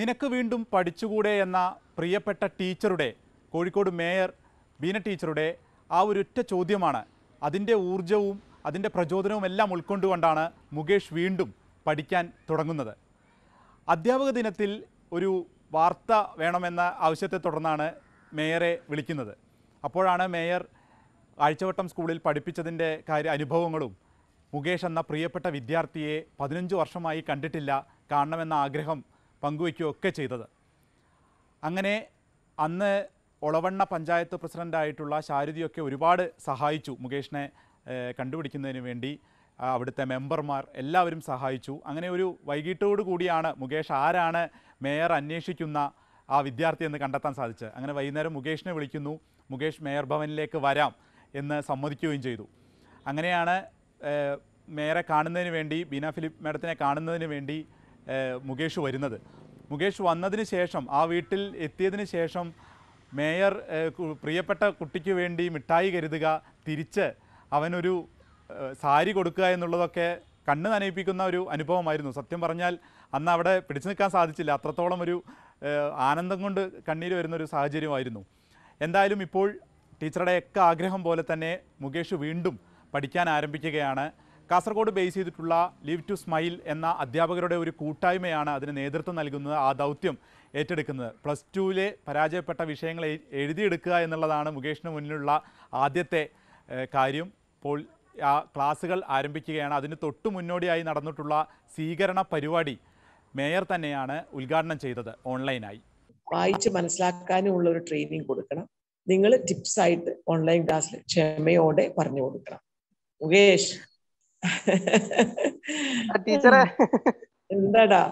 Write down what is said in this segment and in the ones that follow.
നിനക്ക് വീണ്ടും പഠിച്ചുകൂടെ എന്ന പ്രിയപ്പെട്ട ടീച്ചറുടെ കോഴിക്കോട് മേയർ ബീന ടീച്ചറുടെ ആ ഒരൊറ്റ ചോദ്യമാണ് അതിൻ്റെ ഊർജവും അതിൻ്റെ പ്രചോദനവും എല്ലാം ഉൾക്കൊണ്ടുകൊണ്ടാണ് മുകേഷ് വീണ്ടും പഠിക്കാൻ തുടങ്ങുന്നത് അധ്യാപക ദിനത്തിൽ ഒരു വാർത്ത വേണമെന്ന ആവശ്യത്തെ തുടർന്നാണ് മേയറെ വിളിക്കുന്നത് അപ്പോഴാണ് മേയർ ആഴ്ചവട്ടം സ്കൂളിൽ പഠിപ്പിച്ചതിൻ്റെ കാര്യ അനുഭവങ്ങളും മുകേഷ് എന്ന പ്രിയപ്പെട്ട വിദ്യാർത്ഥിയെ പതിനഞ്ച് വർഷമായി കണ്ടിട്ടില്ല കാണണമെന്ന ആഗ്രഹം പങ്കുവയ്ക്കുകയൊക്കെ ചെയ്തത് അങ്ങനെ അന്ന് ഒളവണ്ണ പഞ്ചായത്ത് പ്രസിഡൻ്റായിട്ടുള്ള ശാരുതിയൊക്കെ ഒരുപാട് സഹായിച്ചു മുകേഷിനെ കണ്ടുപിടിക്കുന്നതിന് വേണ്ടി അവിടുത്തെ മെമ്പർമാർ എല്ലാവരും സഹായിച്ചു അങ്ങനെ ഒരു വൈകിട്ടോടു കൂടിയാണ് മുകേഷ് ആരാണ് മേയർ അന്വേഷിക്കുന്ന ആ വിദ്യാർത്ഥി എന്ന് കണ്ടെത്താൻ സാധിച്ചത് അങ്ങനെ വൈകുന്നേരം മുകേഷിനെ വിളിക്കുന്നു മുകേഷ് മേയർ ഭവനിലേക്ക് വരാം എന്ന് സമ്മതിക്കുകയും ചെയ്തു അങ്ങനെയാണ് മേയറെ കാണുന്നതിന് വേണ്ടി ബീന ഫിലിപ്പ് മേഡത്തിനെ കാണുന്നതിന് വേണ്ടി മുകേഷ് വരുന്നത് മുകേഷ് വന്നതിന് ശേഷം ആ വീട്ടിൽ എത്തിയതിന് ശേഷം മേയർ പ്രിയപ്പെട്ട കുട്ടിക്ക് വേണ്ടി മിഠായി കരുതുക തിരിച്ച് അവനൊരു സാരി കൊടുക്കുക എന്നുള്ളതൊക്കെ കണ്ണ് നനയിപ്പിക്കുന്ന ഒരു അനുഭവമായിരുന്നു സത്യം പറഞ്ഞാൽ അന്ന് അവിടെ പിടിച്ചു നിൽക്കാൻ സാധിച്ചില്ല അത്രത്തോളം ഒരു ആനന്ദം കൊണ്ട് കണ്ണീര് വരുന്ന ഒരു സാഹചര്യമായിരുന്നു എന്തായാലും ഇപ്പോൾ ടീച്ചറുടെ ഒക്കെ ആഗ്രഹം പോലെ തന്നെ മുകേഷ് വീണ്ടും പഠിക്കാൻ ആരംഭിക്കുകയാണ് കാസർഗോഡ് ബേസ് ചെയ്തിട്ടുള്ള ലിവ് ടു സ്മൈൽ എന്ന അധ്യാപകരുടെ ഒരു കൂട്ടായ്മയാണ് അതിന് നേതൃത്വം നൽകുന്നത് ആ ദൗത്യം ഏറ്റെടുക്കുന്നത് പ്ലസ് ടുവിലെ പരാജയപ്പെട്ട വിഷയങ്ങൾ എഴുതിയെടുക്കുക എന്നുള്ളതാണ് മുകേഷിന് മുന്നിലുള്ള ആദ്യത്തെ കാര്യം ഇപ്പോൾ ആ ക്ലാസ്സുകൾ ആരംഭിക്കുകയാണ് അതിന് തൊട്ടു മുന്നോടിയായി നടന്നിട്ടുള്ള സ്വീകരണ പരിപാടി മേയർ തന്നെയാണ് ഉദ്ഘാടനം ചെയ്തത് ഓൺലൈനായി വായിച്ച് മനസ്സിലാക്കാനുമുള്ള ഒരു ട്രെയിനിങ് കൊടുക്കണം നിങ്ങൾ ടിപ്സ് ആയിട്ട് ഓൺലൈൻ ക്ലാസ്സിൽ ക്ഷമയോടെ പറഞ്ഞു കൊടുക്കണം മുകേഷ് ടീച്ചറെ എന്താടാ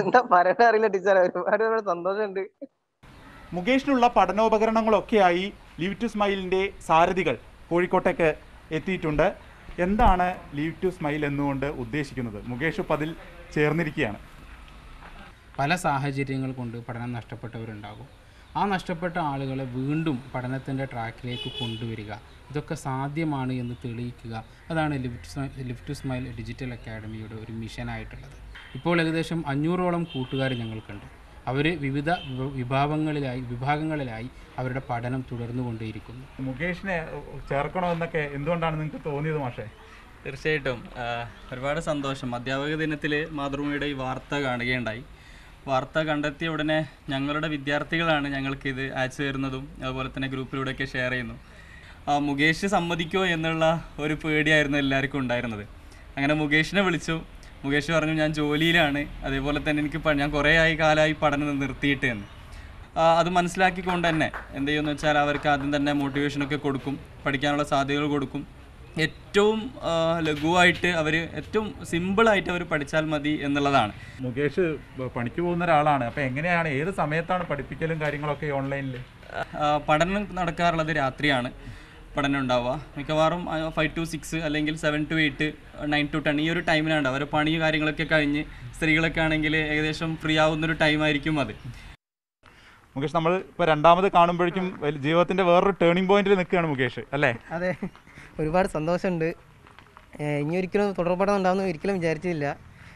എന്താ പറയണ അറിയില്ല ടീച്ചറെ ഒരുപാട് ഒരുപാട് സന്തോഷമുണ്ട് മുകേഷിനുള്ള പഠനോപകരണങ്ങളൊക്കെയായി ലീവ് ടു സ്മൈലിൻ്റെ സാരഥികൾ കോഴിക്കോട്ടേക്ക് എത്തിയിട്ടുണ്ട് എന്താണ് ലീവ് ടു സ്മൈൽ എന്നുകൊണ്ട് ഉദ്ദേശിക്കുന്നത് മുകേഷ് ഇപ്പം അതിൽ ചേർന്നിരിക്കുകയാണ് പല സാഹചര്യങ്ങൾ കൊണ്ട് പഠനം നഷ്ടപ്പെട്ടവരുണ്ടാകും ആ നഷ്ടപ്പെട്ട ആളുകളെ വീണ്ടും പഠനത്തിൻ്റെ ട്രാക്കിലേക്ക് കൊണ്ടുവരിക ഇതൊക്കെ സാധ്യമാണ് എന്ന് തെളിയിക്കുക അതാണ് ലിഫ്റ്റ് ലിഫ്റ്റ് സ്മൈൽ ഡിജിറ്റൽ അക്കാഡമിയുടെ ഒരു മിഷനായിട്ടുള്ളത് ഇപ്പോൾ ഏകദേശം അഞ്ഞൂറോളം കൂട്ടുകാർ ഞങ്ങൾക്കുണ്ട് അവർ വിവിധ വിഭാഗങ്ങളിലായി വിഭാഗങ്ങളിലായി അവരുടെ പഠനം തുടർന്നുകൊണ്ടേയിരിക്കുന്നു മുകേഷിനെ ചേർക്കണമെന്നൊക്കെ എന്തുകൊണ്ടാണ് നിങ്ങൾക്ക് തോന്നിയത് മാഷേ തീർച്ചയായിട്ടും ഒരുപാട് സന്തോഷം അധ്യാപക ദിനത്തിൽ മാതൃഭൂമിയുടെ ഈ വാർത്ത കാണുകയുണ്ടായി വാർത്ത കണ്ടെത്തിയ ഉടനെ ഞങ്ങളുടെ വിദ്യാർത്ഥികളാണ് ഞങ്ങൾക്ക് ഇത് അയച്ചു തരുന്നതും അതുപോലെ തന്നെ ഗ്രൂപ്പിലൂടെയൊക്കെ ഷെയർ ചെയ്യുന്നു ആ മുകേഷ് സമ്മതിക്കോ എന്നുള്ള ഒരു പേടിയായിരുന്നു എല്ലാവർക്കും ഉണ്ടായിരുന്നത് അങ്ങനെ മുകേഷിനെ വിളിച്ചു മുകേഷ് പറഞ്ഞു ഞാൻ ജോലിയിലാണ് അതേപോലെ തന്നെ എനിക്ക് ഞാൻ കുറേ ആയി കാലമായി പഠനം നിർത്തിയിട്ട് എന്ന് അത് മനസ്സിലാക്കിക്കൊണ്ട് തന്നെ എന്ത് ചെയ്യുമെന്ന് വെച്ചാൽ അവർക്ക് ആദ്യം തന്നെ മോട്ടിവേഷനൊക്കെ കൊടുക്കും പഠിക്കാനുള്ള സാധ്യതകൾ കൊടുക്കും ഏറ്റവും ലഘുവായിട്ട് അവർ ഏറ്റവും സിമ്പിളായിട്ട് അവർ പഠിച്ചാൽ മതി എന്നുള്ളതാണ് മുകേഷ് പണിക്ക് പോകുന്ന ഒരാളാണ് അപ്പോൾ എങ്ങനെയാണ് ഏത് സമയത്താണ് പഠിപ്പിക്കലും കാര്യങ്ങളൊക്കെ ഓൺലൈനിൽ പഠനം നടക്കാറുള്ളത് രാത്രിയാണ് പഠനം ഉണ്ടാവുക മിക്കവാറും ഫൈവ് ടു സിക്സ് അല്ലെങ്കിൽ seven to eight nine to ten ഈ ഒരു ടൈമിലാണ് ഉണ്ടാവുക അവരുടെ പണി കാര്യങ്ങളൊക്കെ കഴിഞ്ഞ് സ്ത്രീകളൊക്കെ ആണെങ്കിൽ ഏകദേശം ഫ്രീ ആവുന്നൊരു ടൈമായിരിക്കും അത് മുകേഷ് നമ്മൾ ഇപ്പോൾ രണ്ടാമത് കാണുമ്പോഴേക്കും ജീവിതത്തിൻ്റെ വേറൊരു ടേണിംഗ് പോയിന്റിൽ നിൽക്കുകയാണ് മുകേഷ് അല്ലേ അതെ ഒരുപാട് സന്തോഷമുണ്ട് ഇനി ഒരിക്കലും തുടർപടം ഉണ്ടാവുമെന്ന് ഒരിക്കലും വിചാരിച്ചില്ല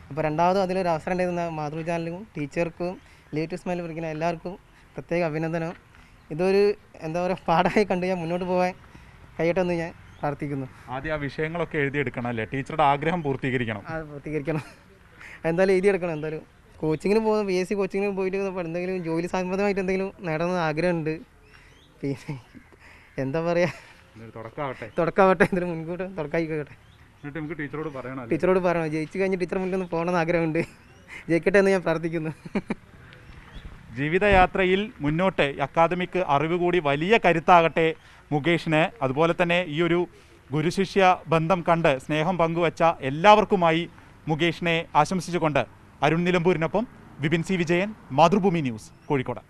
അപ്പോൾ രണ്ടാമതും അതിലൊരു അവസരം ഉണ്ടായിരുന്ന മാതൃ ചാനലിനും ടീച്ചർക്കും ലേറ്റസ് മൈൽ പഠിക്കുന്ന എല്ലാവർക്കും പ്രത്യേക അഭിനന്ദനം ഇതൊരു എന്താ പറയുക പാഠമായി കണ്ട് ഞാൻ മുന്നോട്ട് പോകാൻ കഴിയട്ടെന്ന് ഞാൻ പ്രാർത്ഥിക്കുന്നു ആദ്യം ആ വിഷയങ്ങളൊക്കെ എഴുതിയെടുക്കണം അല്ലേ ടീച്ചറുടെ ആഗ്രഹം പൂർത്തീകരിക്കണം അത് പൂർത്തീകരിക്കണം എന്തായാലും എഴുതിയെടുക്കണം എന്തായാലും കോച്ചിങ്ങിന് പോകുന്ന പി എസ് സി കോച്ചിങ്ങിന് പോയിട്ട് എന്തെങ്കിലും ജോലി സംബന്ധമായിട്ട് എന്തെങ്കിലും നേടണമെന്ന് ആഗ്രഹമുണ്ട് പിന്നെ എന്താ പറയുക തുടക്കാവട്ടെ ഇതിന് മുൻകൂട്ട് തുടക്കായിക്കോട്ടെ ടീച്ചറോട് പറയണം ടീച്ചറോട് പറയണം ജയിച്ചു കഴിഞ്ഞ് ടീച്ചർ മുന്നിൽ ഒന്ന് പോകണമെന്ന് ആഗ്രഹമുണ്ട് ജയിക്കട്ടെ എന്ന് ഞാൻ പ്രാർത്ഥിക്കുന്നു ജീവിതയാത്രയിൽ മുന്നോട്ട് അക്കാദമിക് അറിവ് കൂടി വലിയ കരുത്താകട്ടെ മുകേഷിന് അതുപോലെ തന്നെ ഈ ഒരു ഗുരുശിഷ്യ ബന്ധം കണ്ട് സ്നേഹം പങ്കുവച്ച എല്ലാവർക്കുമായി മുകേഷിനെ ആശംസിച്ചുകൊണ്ട് അരുൺ നിലമ്പൂരിനൊപ്പം വിപിൻ സി വിജയൻ മാതൃഭൂമി ന്യൂസ് കോഴിക്കോട്